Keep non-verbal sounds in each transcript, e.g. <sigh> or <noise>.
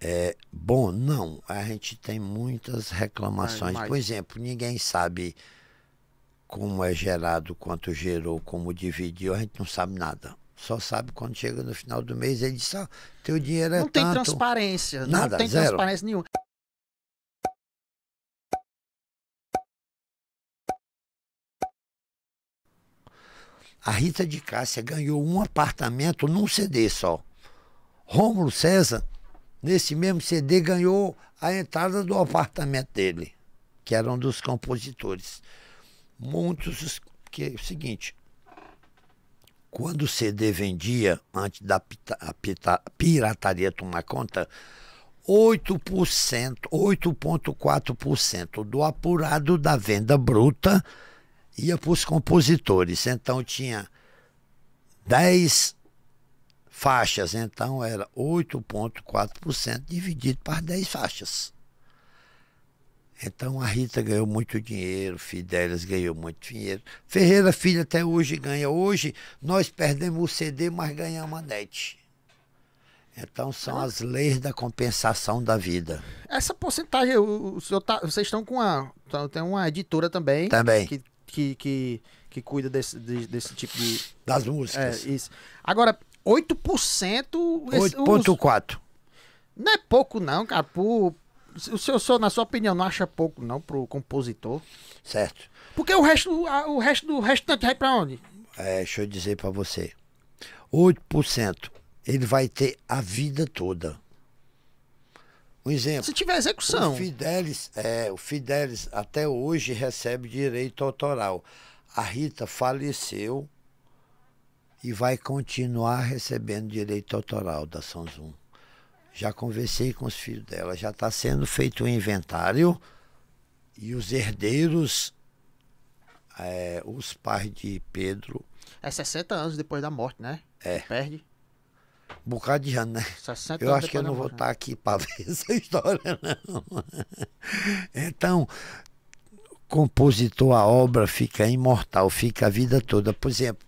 É, bom, não. A gente tem muitas reclamações. Ah, mas, Por exemplo, ninguém sabe como é gerado, quanto gerou, como dividiu. A gente não sabe nada. Só sabe quando chega no final do mês, ele diz: ah, teu dinheiro é Não tanto. tem transparência. Nada, não tem zero. transparência nenhuma. A Rita de Cássia ganhou um apartamento num CD só. Rômulo César nesse mesmo CD, ganhou a entrada do apartamento dele, que era um dos compositores. Muitos. Que é o seguinte. Quando o CD vendia, antes da pita, pita, pirataria tomar conta, 8%, 8,4% do apurado da venda bruta ia para os compositores. Então tinha 10 faixas, então era 8,4% dividido para 10 faixas. Então a Rita ganhou muito dinheiro, Fidelis ganhou muito dinheiro. Ferreira Filho até hoje ganha. Hoje nós perdemos o CD, mas ganhamos a net. Então são as leis da compensação da vida. Essa porcentagem, o, o tá, vocês estão com uma. Tem uma editora também. Também. Que, que, que, que cuida desse, desse tipo de. Das músicas. É, isso. Agora, 8%. 8,4%. Não é pouco, não, cara. o seu senhor, na sua opinião, não acha pouco, não, pro compositor? Certo. Porque o resto, o resto do restante vai para onde? É, deixa eu dizer para você. 8% ele vai ter a vida toda. Um exemplo. Se tiver execução. O Fidelis, é, o Fidelis até hoje recebe direito autoral. A Rita faleceu e vai continuar recebendo direito autoral da Sanzum. Já conversei com os filhos dela, já está sendo feito o um inventário e os herdeiros, é, os pais de Pedro. É 60 anos depois da morte, né? É. Perde. Um bocado de ano, né? 60 eu acho que eu não vou estar tá né? aqui para <laughs> ver essa história, não. Então, compositor, a obra fica imortal, fica a vida toda. Por exemplo,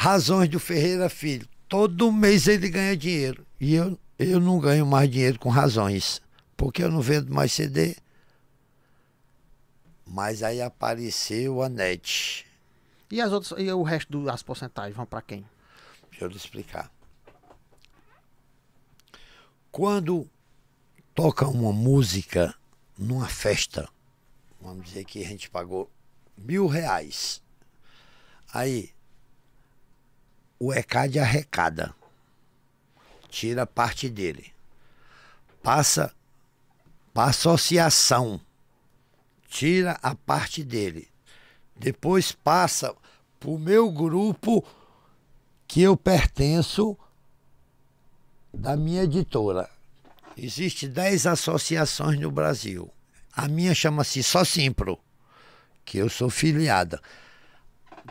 Razões do Ferreira Filho. Todo mês ele ganha dinheiro. E eu, eu não ganho mais dinheiro com razões, porque eu não vendo mais CD. Mas aí apareceu a net. E as outras, e o resto das porcentagens vão para quem? Deixa eu lhe explicar. Quando toca uma música numa festa, vamos dizer que a gente pagou mil reais. Aí o ECAD arrecada, tira parte dele, passa para a associação, tira a parte dele, depois passa para o meu grupo que eu pertenço da minha editora. Existem dez associações no Brasil. A minha chama-se Só Simpro, que eu sou filiada.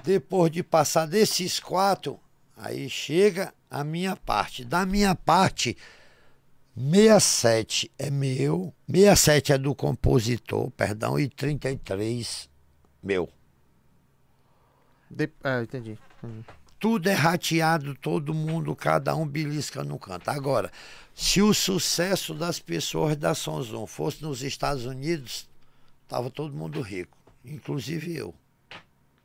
Depois de passar desses quatro, Aí chega a minha parte. Da minha parte, 67 é meu, 67 é do compositor, perdão, e 33 meu. De... Ah, entendi. Tudo é rateado, todo mundo, cada um belisca no canto. Agora, se o sucesso das pessoas da Sonzon fosse nos Estados Unidos, tava todo mundo rico, inclusive eu.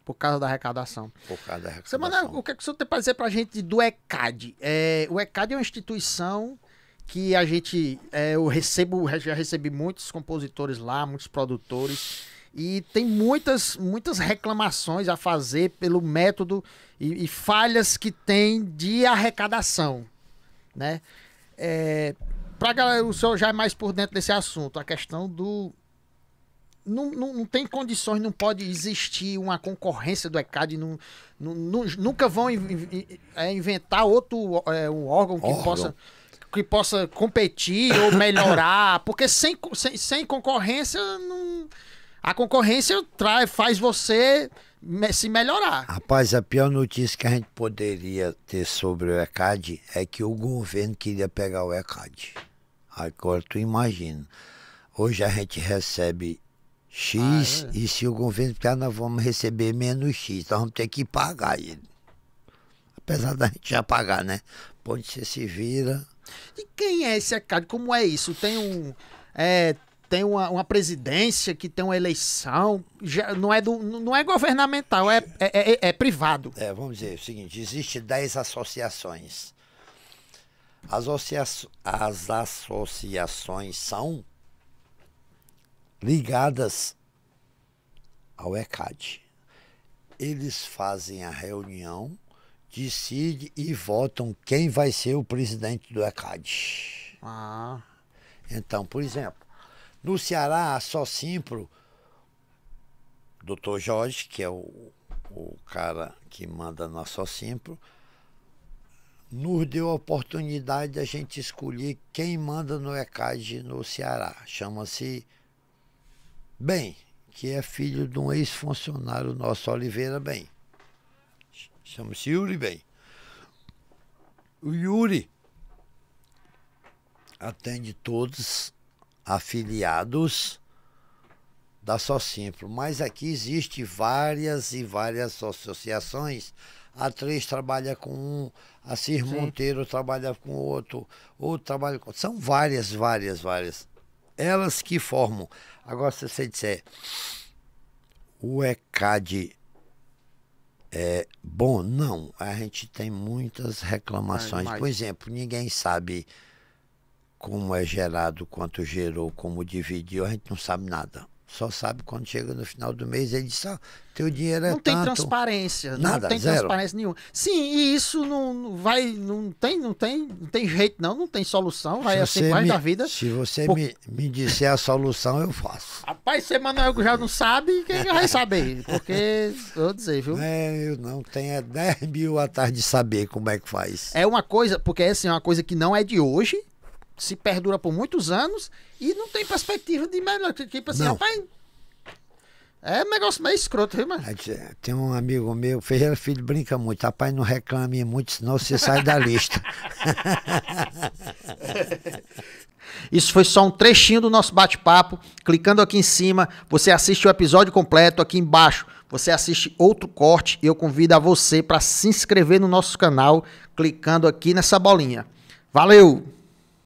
Por causa da arrecadação. Por causa da arrecadação. Semana, o que, é que o senhor tem para dizer para a gente do ECAD? É, o ECAD é uma instituição que a gente. É, eu recebo, já recebi muitos compositores lá, muitos produtores. E tem muitas, muitas reclamações a fazer pelo método e, e falhas que tem de arrecadação. Né? É, para galera, o senhor já é mais por dentro desse assunto, a questão do não, não, não, tem condições, não pode existir uma concorrência do ECAD. Não, não nunca vão é, inventar outro é, um órgão que órgão. possa que possa competir ou melhorar, <laughs> porque sem, sem, sem concorrência, não... a concorrência trai, faz você me, se melhorar. Rapaz, a pior notícia que a gente poderia ter sobre o ECAD é que o governo queria pegar o ECAD. Agora tu imagina. Hoje a gente recebe ah, X, ah, é? e se o governo ficar, nós vamos receber menos X, nós vamos ter que pagar ele. Apesar da gente já pagar, né? Pode ser se vira. E quem é esse cara Como é isso? Tem um. É, tem uma, uma, presidência que tem uma eleição. Já, não, é do, não é governamental, é, é, é, é privado. É, vamos dizer o seguinte: existe 10 associações. As, associa as associações são ligadas ao ECAD. Eles fazem a reunião, decidem e votam quem vai ser o presidente do ECAD. Ah. Então, por exemplo, no Ceará, a Socimpro, doutor Jorge, que é o, o cara que manda na Socimpro, nos deu a oportunidade de a gente escolher quem manda no ECAD no Ceará. Chama-se Bem, que é filho de um ex-funcionário nosso, Oliveira Bem. Chama-se Yuri Bem. O Yuri atende todos afiliados da Socimpro, mas aqui existe várias e várias associações. A três trabalha com um, a Cir Monteiro trabalha com outro, outro trabalha com. São várias, várias, várias elas que formam. Agora, se você disser o ECAD é bom, não. A gente tem muitas reclamações. Por exemplo, ninguém sabe como é gerado, quanto gerou, como dividiu, a gente não sabe nada. Só sabe quando chega no final do mês, ele diz, ah, teu dinheiro é Não tanto. tem transparência, Nada, não tem zero. transparência nenhuma. Sim, e isso não vai, não tem, não tem, não tem jeito não, não tem solução, vai se assim mais da vida. Se você Por... me, me disser a solução, eu faço. Rapaz, você, Manoel, já não sabe, quem vai saber? Porque, vou dizer, viu? É, eu não tenho 10 é mil atrás de saber como é que faz. É uma coisa, porque assim, é uma coisa que não é de hoje, se perdura por muitos anos e não tem perspectiva de melhor. Tipo assim, não. rapaz. É um negócio meio escroto, viu, mano? Tem um amigo meu, Ferreira Filho, brinca muito. Rapaz, não reclame muito, senão você sai da lista. <laughs> Isso foi só um trechinho do nosso bate-papo. Clicando aqui em cima, você assiste o episódio completo. Aqui embaixo, você assiste outro corte. E eu convido a você para se inscrever no nosso canal, clicando aqui nessa bolinha. Valeu!